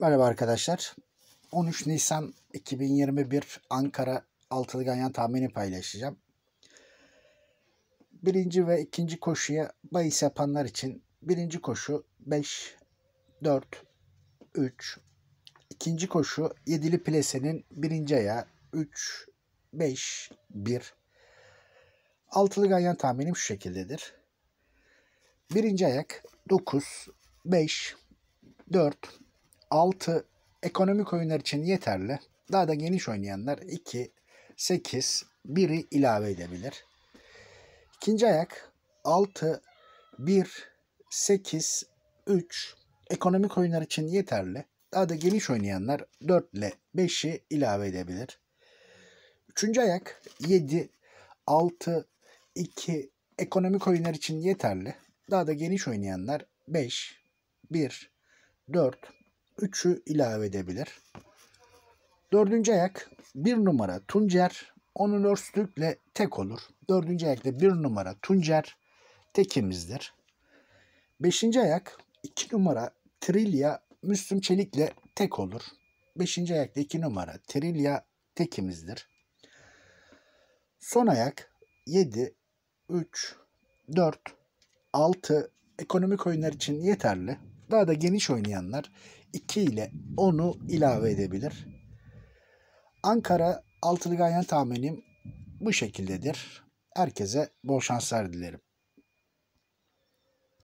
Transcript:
Merhaba arkadaşlar. 13 Nisan 2021 Ankara Altılı Ganyan tahmini paylaşacağım. Birinci ve ikinci koşuya bahis yapanlar için birinci koşu 5, 4, 3. İkinci koşu yedili plesenin birinci ayağı 3, 5, 1. Altılı Ganyan tahminim şu şekildedir. Birinci ayak 9, 5, 4, 6 ekonomik oyunlar için yeterli. Daha da geniş oynayanlar 2, 8, 1'i ilave edebilir. İkinci ayak 6, 1, 8, 3 ekonomik oyunlar için yeterli. Daha da geniş oynayanlar 4 ile 5'i ilave edebilir. Üçüncü ayak 7, 6, 2 ekonomik oyunlar için yeterli. Daha da geniş oynayanlar 5, 1, 4 3'ü ilave edebilir. Dördüncü ayak bir numara Tuncer. Onun örstükle tek olur. Dördüncü ayakta bir numara Tuncer tekimizdir. Beşinci ayak iki numara Trilya Müslüm Çelik'le tek olur. Beşinci ayakta iki numara Trilya tekimizdir. Son ayak 7, 3, 4, 6 ekonomik oyunlar için yeterli daha da geniş oynayanlar 2 ile 10'u ilave edebilir. Ankara altılı ganyan tahminim bu şekildedir. Herkese bol şanslar dilerim.